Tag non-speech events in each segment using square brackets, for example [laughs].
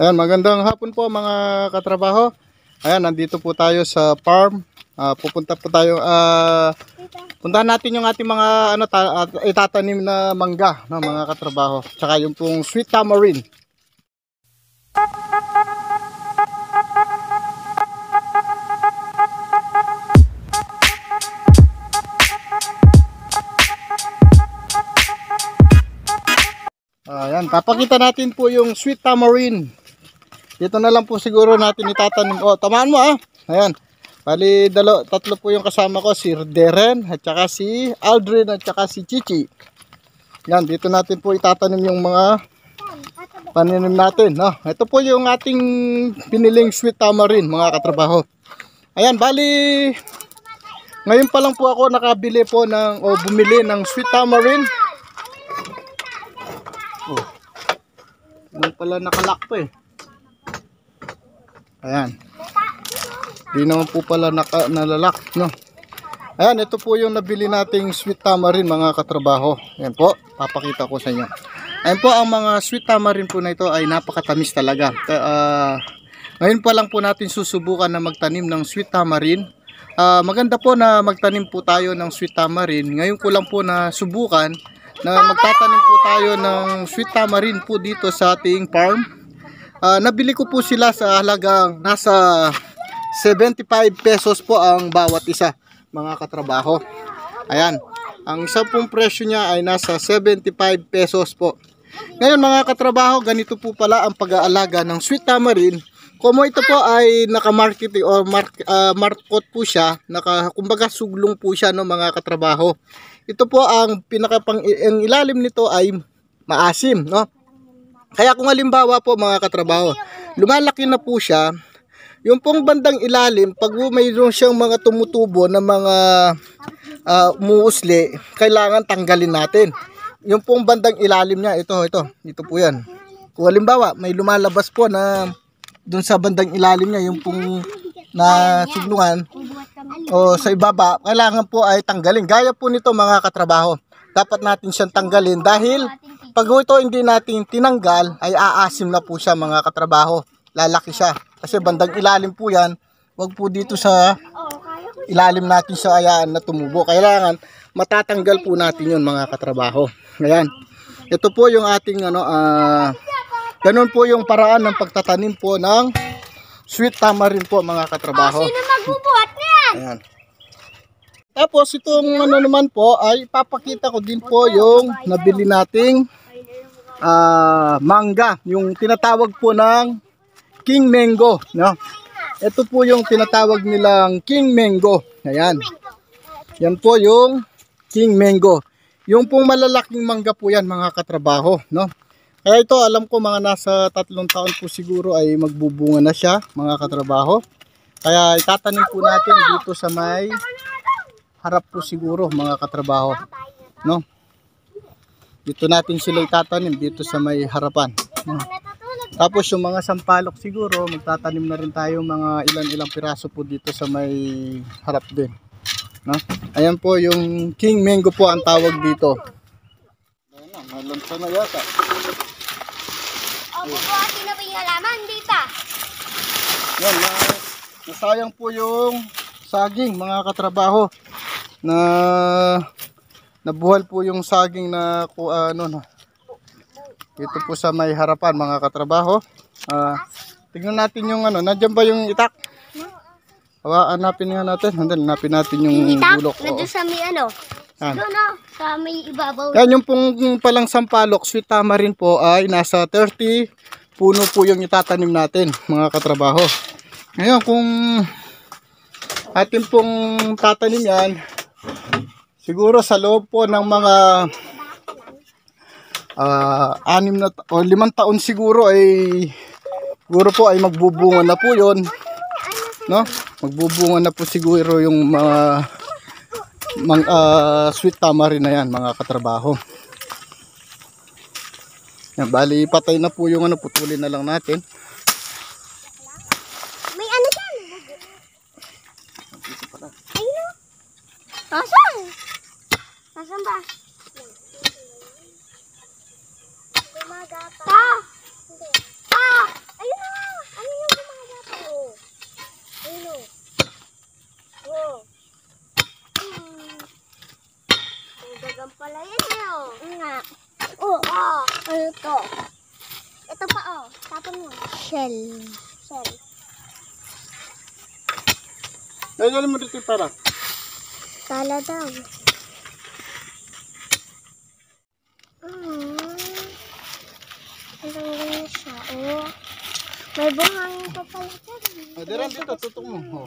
Ayan, magandang hapon po mga katrabaho. Ayan, nandito po tayo sa farm. Uh, pupunta po tayo, uh, puntahan natin yung ating mga ano, ta, uh, itatanim na mangga ng no, mga katrabaho. Tsaka yung pong sweet tamarind. Ayan, papakita natin po yung sweet tamarind ito na lang po siguro natin itatanim. Oh, tamaan mo ah. Ayan. Bali, dalo, tatlo po yung kasama ko. Si Deren, at saka si Aldrin, at saka si Chichi. Yan, dito natin po itatanim yung mga paninim natin. No? Ito po yung ating piniling sweet tamarind, mga katrabaho. Ayan, bali, ngayon pa lang po ako nakabili po ng, o bumili ng sweet tamarind. Oh. Nung pala nakalak po eh. Ayan. Di naman po pala naka, nalalak, no? Ayan, ito po yung nabili nating sweet tamarind mga katrabaho. Ayan po, papakita ko sa inyo. Ayan po, ang mga sweet tamarind po na ito ay napakatamis talaga. Uh, ngayon pa lang po natin susubukan na magtanim ng sweet tamarind. Uh, maganda po na magtanim po tayo ng sweet tamarind. Ngayon ko lang po na subukan na magtatanim po tayo ng sweet tamarind po dito sa ating farm. Uh, nabili ko po sila sa halagang nasa 75 pesos po ang bawat isa mga katrabaho. Ayan. Ang isa pong presyo niya ay nasa 75 pesos po. Ngayon mga katrabaho, ganito po pala ang pag-aalaga ng sweet tamarind. Kumo ito po ay naka-marketing or mark, uh, ah, markot po siya, naka kumbaga suglong po siya no mga katrabaho. Ito po ang pinaka pang ang ilalim nito ay maasim no. Kaya kung halimbawa po mga katrabaho, lumalaki na po siya, yung pong bandang ilalim, pag mayroon siyang mga tumutubo na mga uh, umuusli, kailangan tanggalin natin. Yung pong bandang ilalim niya, ito, ito, dito po yan. Kung halimbawa, may lumalabas po na dun sa bandang ilalim niya, yung pong na signungan o sa ibaba, kailangan po ay tanggalin. Gaya po nito mga katrabaho. Dapat natin siyang tanggalin dahil pag ito hindi natin tinanggal, ay aasim na po siya mga katrabaho. Lalaki siya. Kasi bandang ilalim po yan, wag po dito sa ilalim natin sa ayaan na tumubo. Kailangan matatanggal po natin yun mga katrabaho. Ayan. Ito po yung ating ano, uh, ganun po yung paraan ng pagtatanim po ng sweet tamarind po mga katrabaho. Oh, sino magbubuhat niyan? Ayan. Tapos itong ano naman po ay papakita ko din po yung nabili nating uh, mangga, yung tinatawag po ng king mango, no? Ito po yung tinatawag nilang king mango. Ayan. Yan po yung king mango. Yung pong malalaking mangga po yan mga katrabaho, no? Kaya ito alam ko mga nasa tatlong taon po siguro ay magbubunga na siya mga katrabaho. Kaya itatanim po natin dito sa may harap po siguro mga katrabaho. No? Dito natin sila itatanim dito sa may harapan. Tapos yung mga sampalok siguro, magtatanim na rin tayo mga ilan-ilang piraso po dito sa may harap din. No? Ayan po yung king mango po ang tawag dito. Ayan na, na yata. Opo po, akin na ba yung halaman? Hindi pa. Yan, nasayang po yung saging mga katrabaho na nabuhal po yung saging na uh, ano no. Dito po sa may harapan mga katrabaho. Uh, ah, tingnan natin yung ano, nandiyan ba yung itak? Hawa, hanapin nga natin. Hindi, hanapin natin yung itak? bulok. Nandiyan sa may ano. Yan. No, sa may ibabaw. Yan yung pong palang sampalok, sweet tamarin po ay nasa 30 puno po yung itatanim natin mga katrabaho. Ngayon kung atin pong tatanim yan, Siguro sa loob po ng mga uh, anim na o limang taon siguro ay siguro po ay magbubunga na po 'yon. No? Magbubunga na po siguro yung mga mga uh, sweet tamarind na 'yan, mga katrabaho. Yan, bali patay na po yung ano, putulin na lang natin. May ano diyan? Ayun. Oh. Asa? Asan ba? Gumagapang. Ta! Hindi. Ayun na! Ano yung gumagapang? Oh. Ayun o. Oh. Hmm. Ang pala yun eh oh. Nga. Oh. Oh. Ano to? Ito pa oh. Tapon mo. Shell. Shell. Dahil alam mo dito para. Tala daw. May buhangin pa pala dyan. O, dira dito, tutok mo. Oh.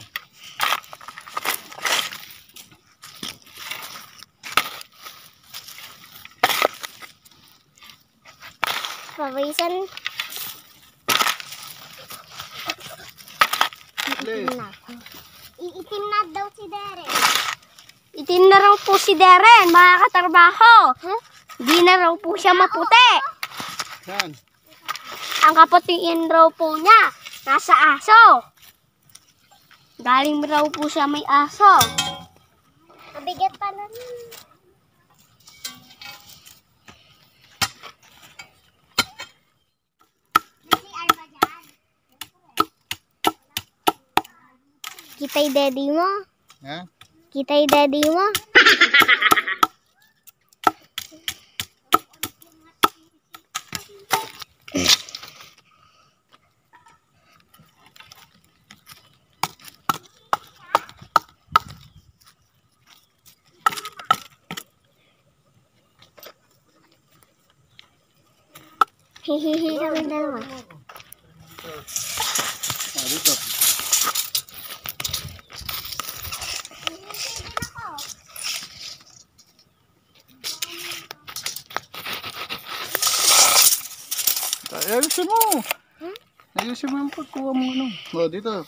Pawisan. Iitim na ako. daw si Deren. Itim na raw po si Deren, mga katrabaho. Huh? na raw po siya maputi. Saan? ang kaputiin raw po niya nasa aso. Galing raw po siya may aso. Mabigat pala niya. Kitay daddy mo? Ha? Huh? Kitay daddy mo? [laughs] dalawa. Ah, dito. Ayusin mo. Hmm? Ayusin mo yung pagkuha mo. Ano. O, dito.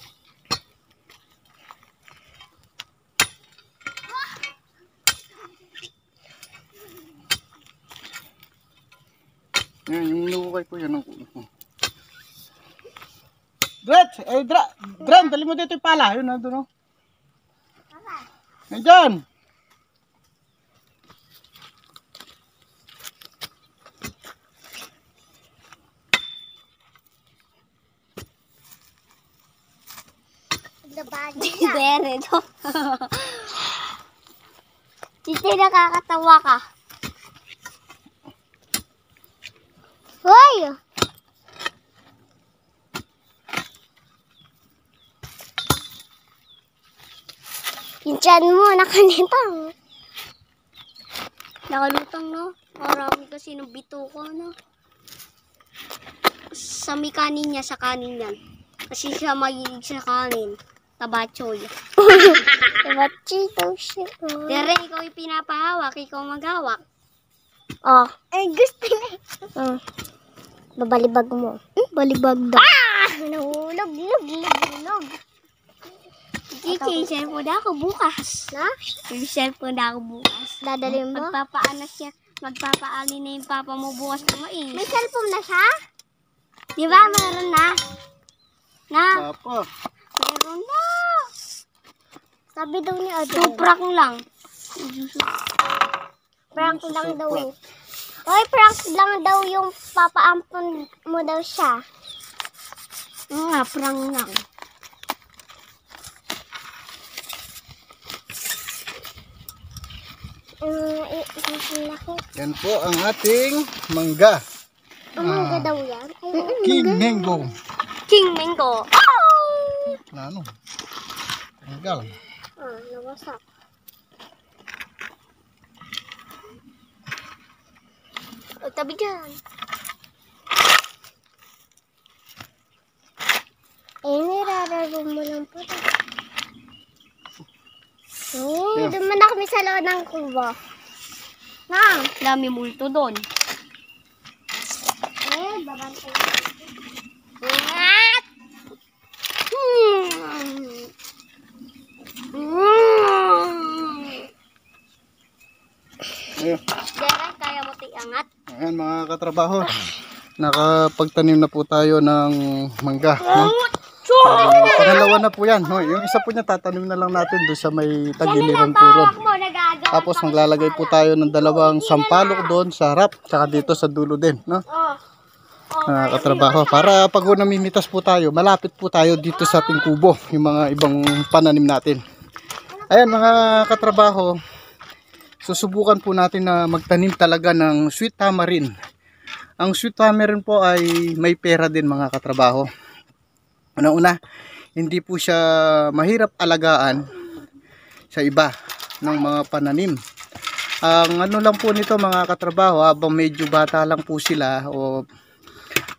Ay, Dra Dran, dali mo dito yung pala. Yun, nandun o. Ang Bere to. Chichi, nakakatawa ka. dyan mo, nakalutang. Nakalutang, no? Marami kasi ng bito ko, no? Sa may kanin niya, sa kanin yan. Kasi siya mahilig sa kanin. Tabachoy. [laughs] Tabachoy daw siya. Oh. Dere, ikaw yung pinapahawak. Ikaw maghawak. Oh. Ay, gusto na ito. Hmm. Babalibag mo. Hmm, balibag daw. Ah! Nahulog, log, log, log. Change cellphone na ako bukas. Na? Change cellphone na ako bukas. Dadali mo? Magpapaano siya. Magpapaali na yung papa mo bukas na mais. May cellphone na siya? Di ba? Meron na. Na? Papa. Meron na. Sabi daw ni Two prank lang. Prank lang daw. Oy, prank lang daw yung papaampon mo daw siya. Nga, prank lang. Yan po ang ating mangga. Ang ah, mangga daw yan? Ay, King mangga. mango. King mango. Oh! ano? Mangga lang. Ah, nawasak. O, tabi dyan. Eh, nirararo mo lang po. Tayo. Nandun mo kami sa loob ng kubo. Na, dami multo doon. Eh, babantay. What? Hmm. Hmm. Yeah. kaya mo tiangat? Ayan mga katrabaho. Nakapagtanim na po tayo ng mangga. Oh, no? Pangalawa, pangalawa na po yan. Hoy, yung isa po niya tatanim na lang natin doon sa may tagiliran puro. Tapos maglalagay po tayo ng dalawang sampalok doon sa harap. Tsaka dito sa dulo din. No? Oh. Oh, katrabaho. Para pag namimitas po tayo, malapit po tayo dito sa ating kubo. Yung mga ibang pananim natin. Ayan mga katrabaho, susubukan po natin na magtanim talaga ng sweet tamarind. Ang sweet tamarind po ay may pera din mga katrabaho. Una-una, hindi po siya mahirap alagaan sa iba ng mga pananim. Ang ano lang po nito mga katrabaho habang medyo bata lang po sila o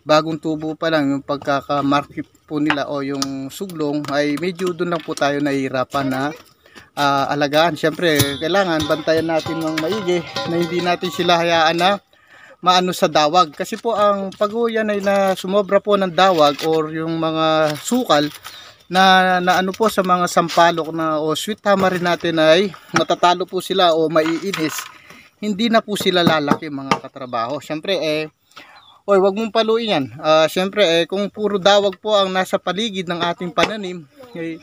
bagong tubo pa lang yung pagkakamarket po nila o yung suglong ay medyo doon lang po tayo nahihirapan na uh, alagaan. syempre kailangan bantayan natin ng maigi na hindi natin sila hayaan na maano sa dawag. Kasi po ang paguyan ay na sumobra po ng dawag or yung mga sukal na, na ano po sa mga sampalok na o oh, sweet tamarin natin ay matatalo po sila o maiinis. Hindi na po sila lalaki mga katrabaho. syempre eh, oy wag mong paluin yan. Uh, Siyempre eh, kung puro dawag po ang nasa paligid ng ating pananim, eh,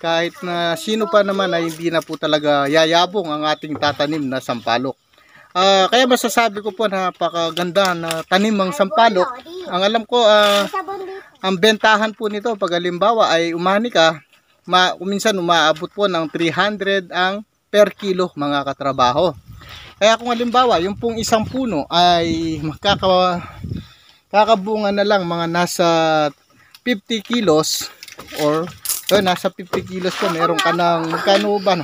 kahit na sino pa naman ay hindi na po talaga yayabong ang ating tatanim na sampalok. Uh, kaya masasabi ko po napakaganda na tanim ang sampalok. Ang alam ko uh, ang bentahan po nito pag alimbawa ay umani ka, ma, minsan umaabot po ng 300 ang per kilo mga katrabaho. Kaya kung alimbawa, yung pong isang puno ay makaka, kakabunga na lang mga nasa 50 kilos or eh, nasa 50 kilos po meron ka ng magkano ba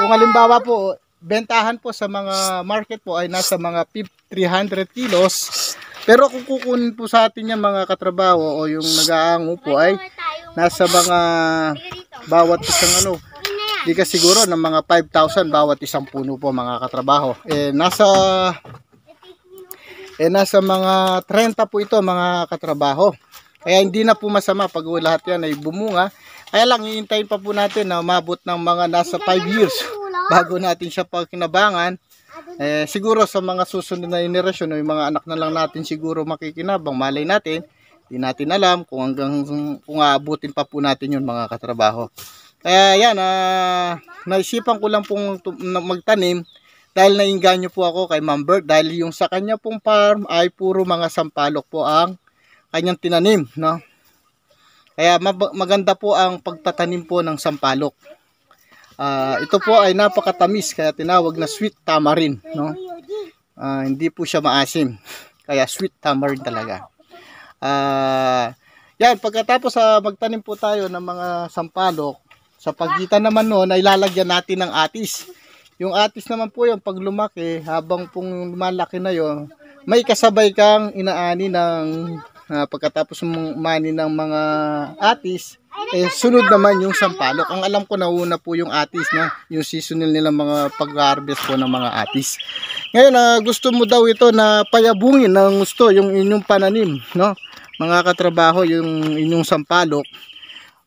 Kung alimbawa po bentahan po sa mga market po ay nasa mga 300 kilos. Pero kung kukunin po sa atin yung mga katrabaho o yung nag-aango po ay nasa mga bawat isang ano. Di ka siguro ng mga 5,000 bawat isang puno po mga katrabaho. Eh nasa eh nasa mga 30 po ito mga katrabaho. Kaya hindi na po masama pag lahat yan ay bumunga. Kaya lang, iintayin pa po natin na umabot ng mga nasa 5 years bago natin siya pakinabangan eh, siguro sa mga susunod na generasyon o yung mga anak na lang natin siguro makikinabang malay natin di natin alam kung hanggang kung aabutin pa po natin yun mga katrabaho kaya yan uh, naisipan ko lang pong magtanim dahil nainganyo po ako kay Ma'am Bert dahil yung sa kanya pong farm ay puro mga sampalok po ang kanyang tinanim no kaya maganda po ang pagtatanim po ng sampalok Uh, ito po ay napakatamis kaya tinawag na sweet tamarind, no? Uh, hindi po siya maasim. [laughs] Kaya sweet tamarind talaga. Ah, uh, yan pagkatapos uh, magtanim po tayo ng mga sampalok, sa pagitan naman noon ay lalagyan natin ng atis. Yung atis naman po yung pag lumaki, habang pong lumalaki na yon, may kasabay kang inaani ng uh, pagkatapos mani ng mga atis, eh, sunod naman yung sampalok. Ang alam ko na una po yung atis na yung seasonal nila mga pag-harvest po ng mga atis. Ngayon, uh, gusto mo daw ito na payabungin ng gusto yung inyong pananim, no? Mga katrabaho, yung inyong sampalok.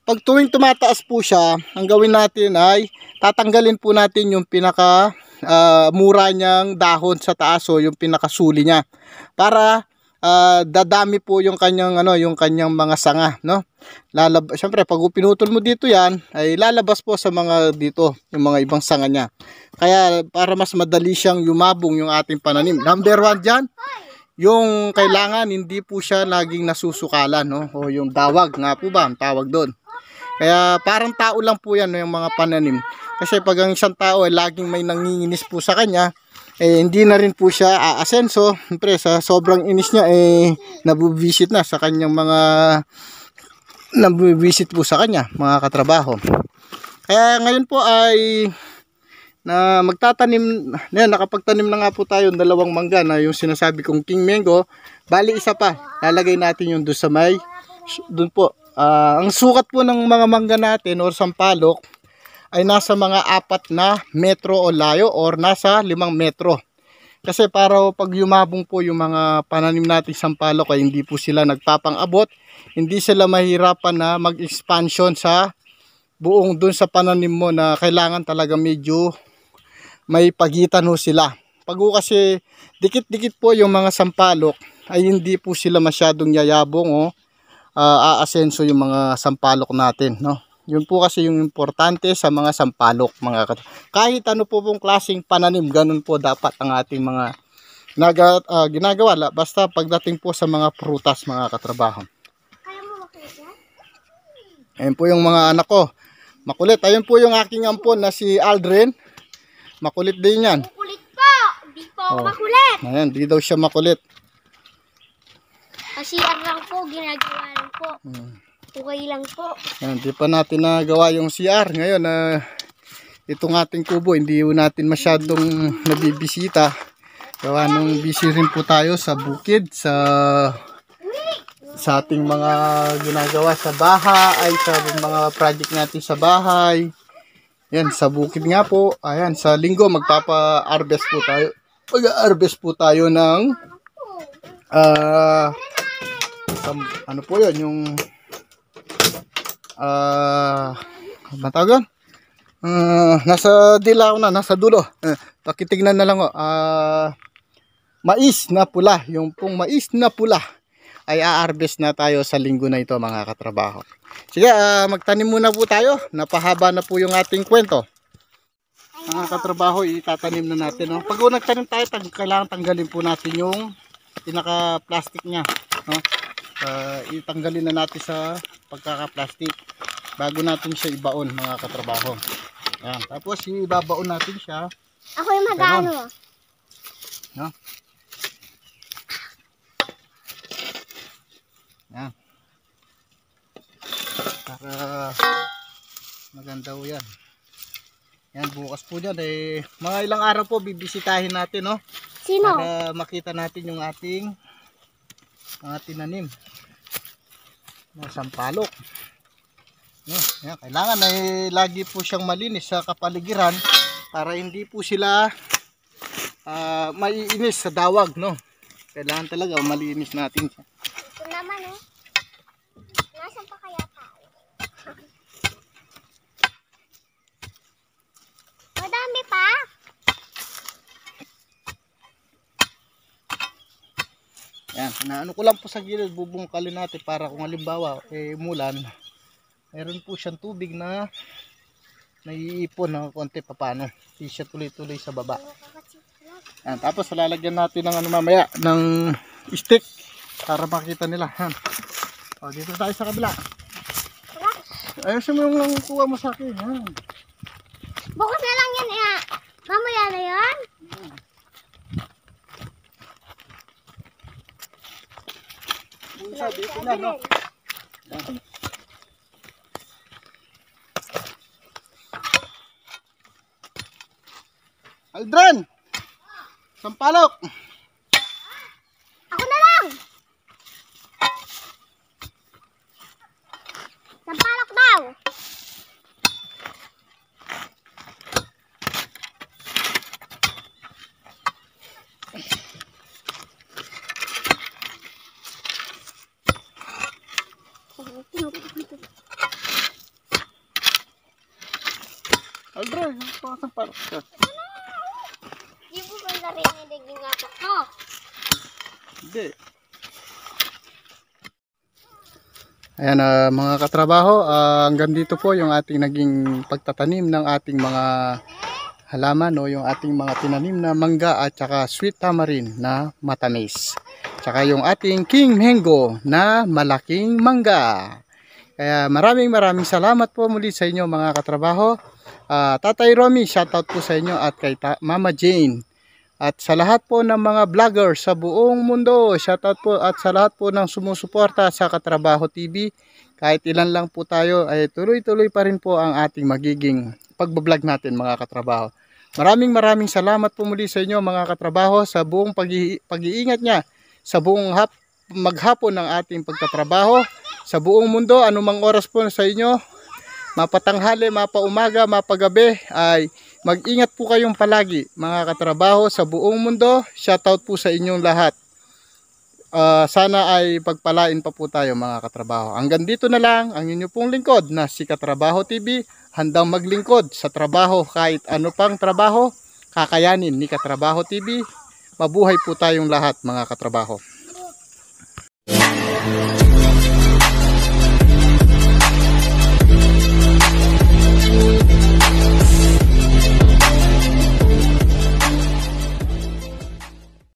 Pag tuwing tumataas po siya, ang gawin natin ay tatanggalin po natin yung pinaka uh, mura niyang dahon sa taas o yung pinakasuli niya. Para Ah, dadami po yung kanyang ano, yung kanyang mga sanga, no? lalabas Syempre pag pinutol mo dito 'yan, ay lalabas po sa mga dito, yung mga ibang sanga niya. Kaya para mas madali siyang yumabong yung ating pananim. Number 1 diyan, yung kailangan hindi po siya laging nasusukalan, no? O yung dawag nga po ba ang tawag doon. Kaya parang tao lang po 'yan no, yung mga pananim. Kasi pag ang isang tao ay laging may nanginginis po sa kanya, eh hindi na rin po siya aasenso. syempre sa sobrang inis niya eh nabubisit na sa kanyang mga nabubisit po sa kanya mga katrabaho. Kaya ngayon po ay na magtatanim na nakapagtanim na nga po tayo dalawang mangga na yung sinasabi kong king mango. Bali isa pa. Lalagay natin yung doon sa may doon po. Uh, ang sukat po ng mga mangga natin or sampalok ay nasa mga apat na metro o layo or nasa limang metro. Kasi para pag yumabong po yung mga pananim nating sampalok ay hindi po sila nagpapangabot, hindi sila mahirapan na mag-expansion sa buong dun sa pananim mo na kailangan talaga medyo may pagitan ho sila. Pag ho kasi dikit-dikit po yung mga sampalok ay hindi po sila masyadong yayabong o oh, uh, aasenso yung mga sampalok natin. No? Yun po kasi yung importante sa mga sampalok mga kat Kahit ano po pong klasing pananim, ganun po dapat ang ating mga naga, uh, ginagawa. Basta pagdating po sa mga prutas mga katrabaho. Ayan po yung mga anak ko. Makulit. Ayun po yung aking ampon na si Aldrin. Makulit din yan. Makulit po. Di po oh. makulit. Ayan, di daw siya makulit. Kasi yan lang po, ginagawa lang po. Hmm. Okay lang po. Yan, di pa natin nagawa yung CR. Ngayon, na uh, itong ating kubo, hindi natin masyadong nabibisita. Gawa nung busy rin po tayo sa bukid, sa sa ating mga ginagawa sa bahay, ay sa mga project natin sa bahay. Yan, sa bukid nga po. Ayan, sa linggo magpapa-harvest po tayo. Pag-harvest po tayo ng uh, ah, sa, ano po yon yung ah uh, matagal uh, nasa dilaw na nasa dulo uh, pakitignan na lang oh uh, mais na pula yung pong mais na pula ay aarbes na tayo sa linggo na ito mga katrabaho sige uh, magtanim muna po tayo napahaba na po yung ating kwento mga katrabaho itatanim na natin no? Oh. pag nagtanim tayo tang kailangan tanggalin po natin yung pinaka plastic nya no? uh, itanggalin na natin sa pagkaka-plastic bago natin siya ibaon mga katrabaho. Ayan. Tapos ibabaon natin siya. Ako yung magano. No? Ayan. Para maganda po yan. Yan, bukas po dyan. Eh, mga ilang araw po bibisitahin natin, no? Sino? Para makita natin yung ating mga tinanim mga sampalok no, yan. kailangan ay lagi po siyang malinis sa kapaligiran para hindi po sila uh, maiinis sa dawag no kailangan talaga malinis natin siya naman eh nasan pa kaya tayo [laughs] madami pa Yan, inaano ko lang po sa gilid, bubungkalin natin para kung halimbawa, eh, mulan. meron po siyang tubig na naiipon ng konti pa paano. siya tuloy-tuloy sa baba. Yan, tapos lalagyan natin ng ano mamaya, ng stick para makita nila. Yan. O, dito tayo sa kabila. Ayusin mo yung kuha mo sa akin. Yan. Bukas na lang yan, eh. Ah. Mamaya na yan? isa, dito na, no? Aldren! Sampalok! Ako na lang! Sampalok daw! Saan pa? Di mo ba narinig yung atak mo? Hindi. Ayan uh, mga katrabaho, uh, hanggang dito po yung ating naging pagtatanim ng ating mga halaman o no? yung ating mga tinanim na mangga at saka sweet tamarind na matamis. saka yung ating king mango na malaking mangga. Kaya maraming maraming salamat po muli sa inyo mga katrabaho. Uh, Tatay Romy, shoutout po sa inyo at kay Ta Mama Jane. At sa lahat po ng mga vlogger sa buong mundo, shoutout po at sa lahat po ng sumusuporta sa Katrabaho TV. Kahit ilan lang po tayo, ay tuloy-tuloy pa rin po ang ating magiging pagbablog natin mga katrabaho. Maraming maraming salamat po muli sa inyo mga katrabaho sa buong pag-iingat niya, sa buong hap maghapon ng ating pagtatrabaho, sa buong mundo, anumang oras po sa inyo, mapatanghali, mapaumaga, mapagabi ay mag-ingat po kayong palagi mga katrabaho sa buong mundo. Shoutout po sa inyong lahat. Uh, sana ay pagpalain pa po tayo mga katrabaho. Hanggang dito na lang ang inyo pong lingkod na si Katrabaho TV handang maglingkod sa trabaho kahit ano pang trabaho kakayanin ni Katrabaho TV. Mabuhay po tayong lahat mga katrabaho.